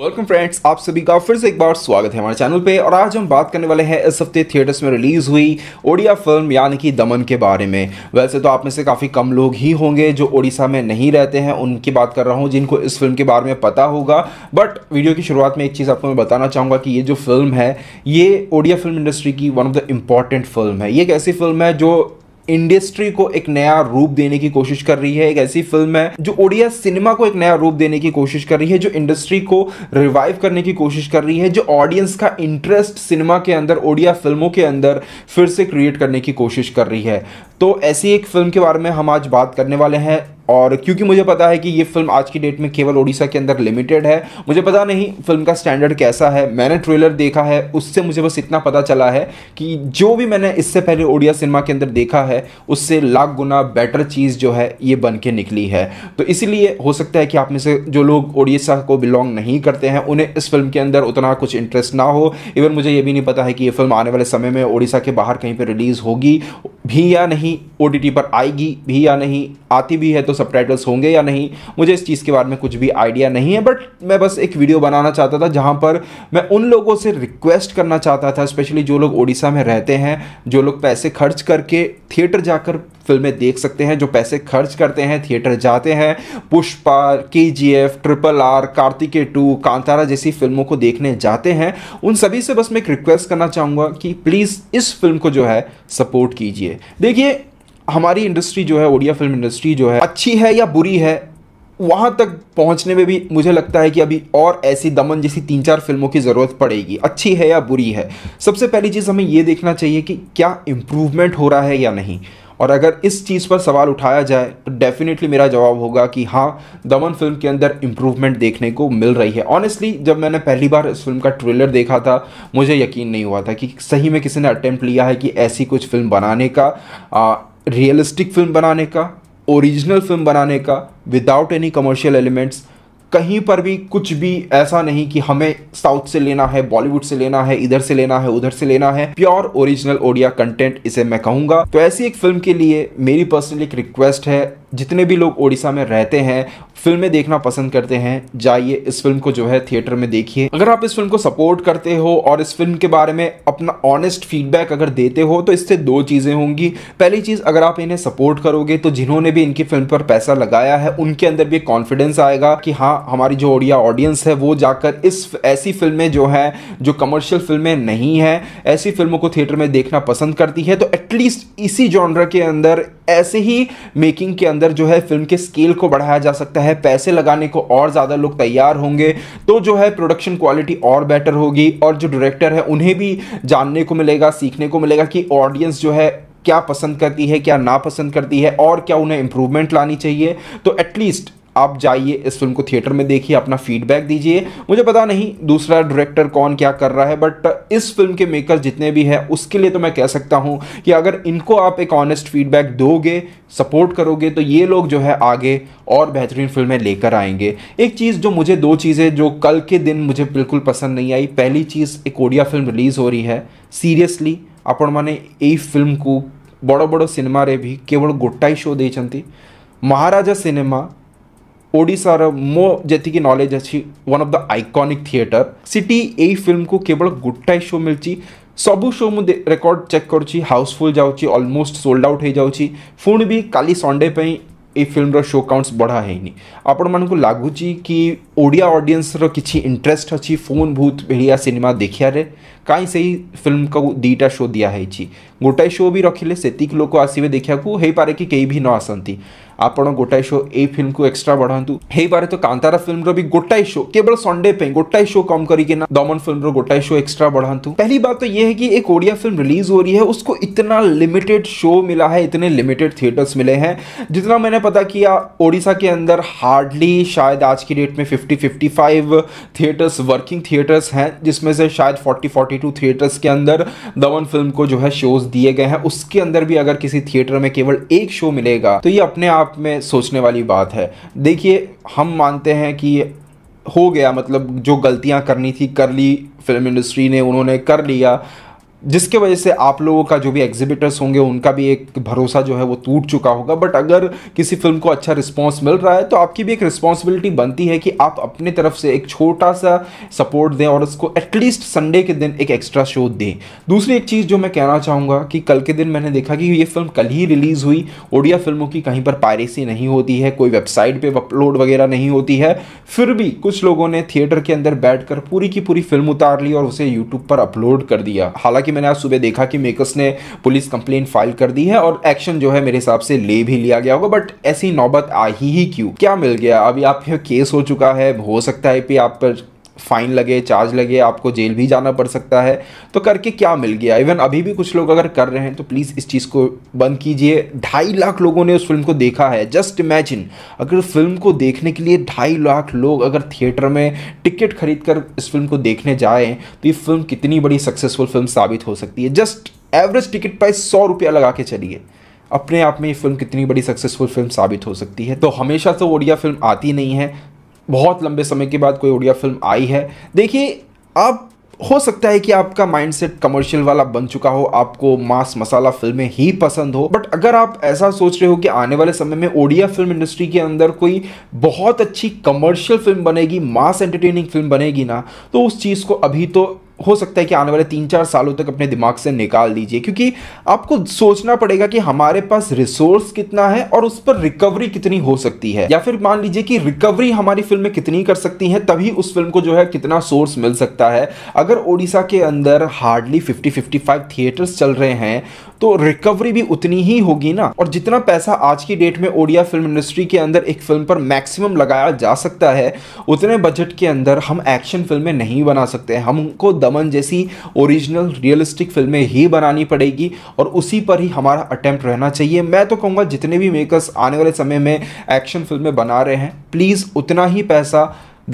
welcome friends आप सभी का फिर से एक बार स्वागत है हमारे चैनल पे और आज हम बात करने वाले हैं इस हफ्ते थिएटर्स में रिलीज़ हुई ओडिया फिल्म यानी कि दमन के बारे में वैसे तो आप में से काफ़ी कम लोग ही होंगे जो ओडिशा में नहीं रहते हैं उनकी बात कर रहा हूँ जिनको इस फिल्म के बारे में पता होगा बट वीडियो की शुरुआत में एक चीज़ आपको मैं बताना चाहूँगा कि ये जो फिल्म है ये ओडिया फिल्म इंडस्ट्री की one of the important film है ये एक ऐसी फिल्म है जो इंडस्ट्री को एक नया रूप देने की कोशिश कर रही है एक ऐसी फिल्म है जो ओडिया सिनेमा को एक नया रूप देने की कोशिश कर रही है जो इंडस्ट्री को रिवाइव करने की कोशिश कर रही है जो ऑडियंस का इंटरेस्ट सिनेमा के अंदर ओडिया फिल्मों के अंदर फिर से क्रिएट करने की कोशिश कर रही है तो ऐसी एक फिल्म के बारे में हम आज बात करने वाले हैं और क्योंकि मुझे पता है कि ये फिल्म आज की डेट में केवल उड़ीसा के अंदर लिमिटेड है मुझे पता नहीं फिल्म का स्टैंडर्ड कैसा है मैंने ट्रेलर देखा है उससे मुझे बस इतना पता चला है कि जो भी मैंने इससे पहले ओड़िया सिनेमा के अंदर देखा है उससे लाख गुना बेटर चीज़ जो है ये बन के निकली है तो इसीलिए हो सकता है कि आप में से जो लोग उड़ीसा को बिलोंग नहीं करते हैं उन्हें इस फिल्म के अंदर उतना कुछ इंटरेस्ट ना हो इवन मुझे ये भी नहीं पता है कि ये फिल्म आने वाले समय में उड़ीसा के बाहर कहीं पर रिलीज़ होगी भी या नहीं ओ पर आएगी भी या नहीं आती भी है तो सब होंगे या नहीं मुझे इस चीज़ के बारे में कुछ भी आइडिया नहीं है बट मैं बस एक वीडियो बनाना चाहता था जहाँ पर मैं उन लोगों से रिक्वेस्ट करना चाहता था स्पेशली जो लोग ओडिशा में रहते हैं जो लोग पैसे खर्च करके थिएटर जाकर फिल्में देख सकते हैं जो पैसे खर्च करते हैं थिएटर जाते हैं Pushpa K G F triple R Karthikeya two Kantara जैसी फिल्मों को देखने जाते हैं उन सभी से बस मैं एक रिक्वेस्ट करना चाहूँगा कि प्लीज़ इस फिल्म को जो है सपोर्ट कीजिए देखिए हमारी इंडस्ट्री जो है ओडिया फिल्म इंडस्ट्री जो है अच्छी है या बुरी है वहाँ तक पहुँचने में भी मुझे लगता है कि अभी और ऐसी दमन जैसी तीन चार फिल्मों की ज़रूरत पड़ेगी अच्छी है या बुरी है सबसे पहली चीज़ हमें ये देखना चाहिए कि क्या इम्प्रूवमेंट हो रहा है या नहीं और अगर इस चीज़ पर सवाल उठाया जाए तो डेफिनेटली मेरा जवाब होगा कि हाँ दमन फिल्म के अंदर इम्प्रूवमेंट देखने को मिल रही है ऑनेस्टली जब मैंने पहली बार इस फिल्म का ट्रेलर देखा था मुझे यकीन नहीं हुआ था कि सही में किसी ने अटैम्प्ट लिया है कि ऐसी कुछ फिल्म बनाने का रियलिस्टिक फिल्म बनाने का ओरिजिनल फिल्म बनाने का विदाउट एनी कमर्शियल एलिमेंट्स कहीं पर भी कुछ भी ऐसा नहीं कि हमें साउथ से लेना है बॉलीवुड से लेना है इधर से लेना है उधर से लेना है प्योर ओरिजिनल ओडिया कंटेंट इसे मैं कहूँगा तो ऐसी एक फिल्म के लिए मेरी पर्सनली एक रिक्वेस्ट है जितने भी लोग ओडिशा में रहते हैं फिल्में देखना पसंद करते हैं जाइए इस फिल्म को जो है थिएटर में देखिए अगर आप इस फिल्म को सपोर्ट करते हो और इस फिल्म के बारे में अपना ऑनेस्ट फीडबैक अगर देते हो तो इससे दो चीज़ें होंगी पहली चीज़ अगर आप इन्हें सपोर्ट करोगे तो जिन्होंने भी इनकी फिल्म पर पैसा लगाया है उनके अंदर भी कॉन्फिडेंस आएगा कि हाँ हमारी जो ओडिया ऑडियंस है वो जाकर इस ऐसी फिल्में जो है जो कमर्शियल फिल्में नहीं हैं ऐसी फिल्मों को थिएटर में देखना पसंद करती है तो एटलीस्ट इसी जॉनर के अंदर ऐसे ही मेकिंग के अंदर जो है फिल्म के स्केल को बढ़ाया जा सकता है पैसे लगाने को और ज़्यादा लोग तैयार होंगे तो जो है प्रोडक्शन क्वालिटी और बेटर होगी और जो डायरेक्टर है उन्हें भी जानने को मिलेगा सीखने को मिलेगा कि ऑडियंस जो है क्या पसंद करती है क्या नापसंद करती है और क्या उन्हें इम्प्रूवमेंट लानी चाहिए तो एटलीस्ट आप जाइए इस फिल्म को थिएटर में देखिए अपना फीडबैक दीजिए मुझे पता नहीं दूसरा डायरेक्टर कौन क्या कर रहा है बट इस फिल्म के मेकर जितने भी हैं उसके लिए तो मैं कह सकता हूँ कि अगर इनको आप एक ऑनेस्ट फीडबैक दोगे सपोर्ट करोगे तो ये लोग जो है आगे और बेहतरीन फिल्में लेकर आएंगे एक चीज़ जो मुझे दो चीज़ें जो कल के दिन मुझे बिल्कुल पसंद नहीं आई पहली चीज़ एक ओडिया फिल्म रिलीज़ हो रही है सीरियसली आपण मैंने यही फिल्म को बड़ो बड़ो सिनेमा रे भी केवल गोटाई शो देती महाराजा सिनेमा ओडिसार मो जी नलेज अच्छी one of the iconic theatre city यही फिल्म को केवल गोटाए शो मिली सब शो मु रेकर्ड चेक करुच्ची हाउसफुल जाऊँगी अलमोस्ट सोल्ड आउट हो जाऊँगी पुणी भी काली संडे पर এই ফিল্মর শো কাউন্টস বড়া হয়নি আপনার कि ओडिया ऑडियंसर किसी इंटरेस्ट अच्छी फोन भूत भेड़िया सिनेमा देखियारे कहीं से ही फिल्म का दुटा शो दिखाई गोटाए शो भी रखिले से लोक आसवे देखा कोई पारे कि कई भी न आसती आपड़ गोटाए शो ये फिल्म को एक्सट्रा बढ़ात हो पारे तो कांतारा फिल्म भी गोटाए शो केवल संडे गोटाए शो कम करके दमन फिल्म रोटाए शो एक्सट्रा बढ़ात पहली बात तो ये है कि एक ओडिया फिल्म रिलीज हो रही है उसको इतना लिमिटेड शो मिला है इतने लिमिटेड थिएटर्स मिले हैं जितना मैंने पता किया ओडिशा के अंदर हार्डली शायद आज की डेट में fifty fifty fifty five theatres working theatres हैं जिसमें से शायद फोर्टी फोर्टी टू थिएटर्स के अंदर दमन फिल्म को जो है शोज दिए गए हैं उसके अंदर भी अगर किसी थिएटर में केवल एक शो मिलेगा तो ये अपने आप में सोचने वाली बात है देखिए हम मानते हैं कि हो गया मतलब जो गलतियां करनी थी कर ली फिल्म इंडस्ट्री ने उन्होंने कर लिया जिसके वजह से आप लोगों का जो भी एग्जिबिटर्स होंगे उनका भी एक भरोसा जो है वो टूट चुका होगा बट अगर किसी फिल्म को अच्छा रिस्पॉन्स मिल रहा है तो आपकी भी एक रिस्पॉन्सिबिलिटी बनती है कि आप अपने तरफ से एक छोटा सा सपोर्ट दें और उसको एटलीस्ट संडे के दिन एक एक्स्ट्रा शो दें दूसरी एक चीज़ जो मैं कहना चाहूँगा कि कल के दिन मैंने देखा कि ये फिल्म कल ही रिलीज़ हुई ओडिया फिल्मों की कहीं पर पायरेसी नहीं होती है कोई वेबसाइट पर अपलोड वगैरह नहीं होती है फिर भी कुछ लोगों ने थिएटर के अंदर बैठ पूरी की पूरी फिल्म उतार ली और उसे यूट्यूब पर अपलोड कर दिया हालांकि कि मैंने आज सुबह देखा कि मेकर्स ने पुलिस कंप्लेन फाइल कर दी है और एक्शन जो है मेरे हिसाब से ले भी लिया गया होगा बट ऐसी नौबत आ ही, ही क्यों क्या मिल गया अभी आप केस हो चुका है हो सकता है कि आप पर फ़ाइन लगे चार्ज लगे आपको जेल भी जाना पड़ सकता है तो करके क्या मिल गया इवन अभी भी कुछ लोग अगर कर रहे हैं तो प्लीज़ इस चीज़ को बंद कीजिए ढाई लाख लोगों ने उस फिल्म को देखा है जस्ट इमेजिन अगर फिल्म को देखने के लिए ढाई लाख लोग अगर थिएटर में टिकट खरीद कर इस फिल्म को देखने जाएँ तो ये फिल्म कितनी बड़ी सक्सेसफुल फिल्म साबित हो सकती है जस्ट एवरेज टिकट प्राइस सौ रुपया लगा के चलिए अपने आप में ये फिल्म कितनी बड़ी सक्सेसफुल फिल्म साबित हो सकती है तो हमेशा से ओडिया फिल्म आती नहीं है बहुत लंबे समय के बाद कोई उड़िया फिल्म आई है देखिए आप हो सकता है कि आपका माइंडसेट कमर्शियल वाला बन चुका हो आपको मास मसाला फिल्में ही पसंद हो बट अगर आप ऐसा सोच रहे हो कि आने वाले समय में ओडिया फिल्म इंडस्ट्री के अंदर कोई बहुत अच्छी कमर्शियल फिल्म बनेगी मास एंटरटेनिंग फिल्म बनेगी ना तो उस चीज़ को अभी तो हो सकता है कि आने वाले तीन चार सालों तक अपने दिमाग से निकाल दीजिए क्योंकि आपको सोचना पड़ेगा कि हमारे पास रिसोर्स कितना है और उस पर रिकवरी कितनी हो सकती है या फिर मान लीजिए कि रिकवरी हमारी फिल्में कितनी कर सकती हैं तभी उस फिल्म को जो है कितना सोर्स मिल सकता है अगर ओडिशा के अंदर hardly fifty fifty five theatres चल रहे हैं तो रिकवरी भी उतनी ही होगी ना और जितना पैसा आज की डेट में ओडिया फिल्म इंडस्ट्री के अंदर एक फिल्म पर मैक्सिमम लगाया जा सकता है उतने बजट के अंदर हम एक्शन फिल्में नहीं बना सकते हमको दमन जैसी ओरिजिनल रियलिस्टिक फिल्में ही बनानी पड़ेगी और उसी पर ही हमारा अटैम्प्ट रहना चाहिए मैं तो कहूँगा जितने भी मेकर्स आने वाले समय में एक्शन फिल्में बना रहे हैं प्लीज़ उतना ही पैसा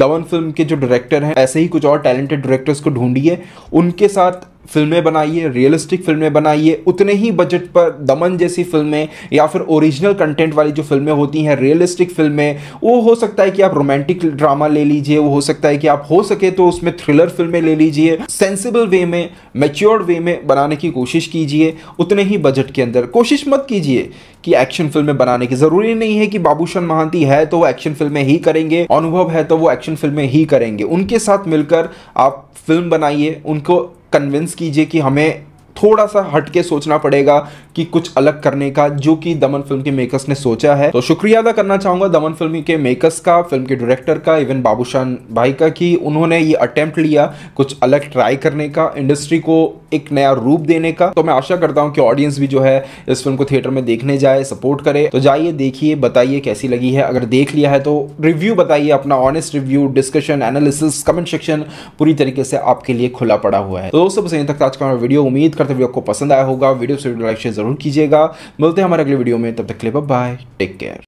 दमन फिल्म के जो डायरेक्टर हैं ऐसे ही कुछ और टैलेंटेड डायरेक्टर्स को ढूंढिए उनके साथ फिल्में बनाइए रियलिस्टिक फिल्में बनाइए उतने ही बजट पर दमन जैसी फिल्में या फिर ओरिजिनल कंटेंट वाली जो फिल्में होती हैं रियलिस्टिक फिल्में वो हो सकता है कि आप रोमांटिक ड्रामा ले लीजिए वो हो सकता है कि आप हो सके तो उसमें थ्रिलर फिल्में ले लीजिए सेंसिबल वे में मेच्योर्ड वे में बनाने की कोशिश कीजिए उतने ही बजट के अंदर कोशिश मत कीजिए कि एक्शन फिल्में बनाने की ज़रूरी नहीं है कि बाबूशन महांती है तो वो एक्शन फिल्में ही करेंगे अनुभव है तो वो एक्शन फिल्में ही करेंगे उनके साथ मिलकर आप फिल्म बनाइए उनको कन्विंस कीजिए कि हमें थोड़ा सा हटके सोचना पड़ेगा कि कुछ अलग करने का जो कि दमन फिल्म के मेकर्स ने सोचा है तो शुक्रिया अदा करना चाहूंगा दमन फिल्म के मेकर्स का फिल्म के डायरेक्टर का इवन बाबूशान भाई का कि उन्होंने ये अटेम्प्ट लिया कुछ अलग ट्राई करने का इंडस्ट्री को एक नया रूप देने का तो मैं आशा करता हूँ कि ऑडियंस भी जो है इस फिल्म को थिएटर में देखने जाए सपोर्ट करे तो जाइए देखिए बताइए कैसी लगी है अगर देख लिया है तो रिव्यू बताइए अपना honest review discussion analysis comment section पूरी तरीके से आपके लिए खुला पड़ा हुआ है तो दोस्तों बस यहीं तक आज का वीडियो उम्मीद करते वीडियो को पसंद आया होगा वीडियो से लाइक शेयर जरूर कीजिएगा मिलते हैं हमारे अगले वीडियो में तब तक के लिए बाय टेक केयर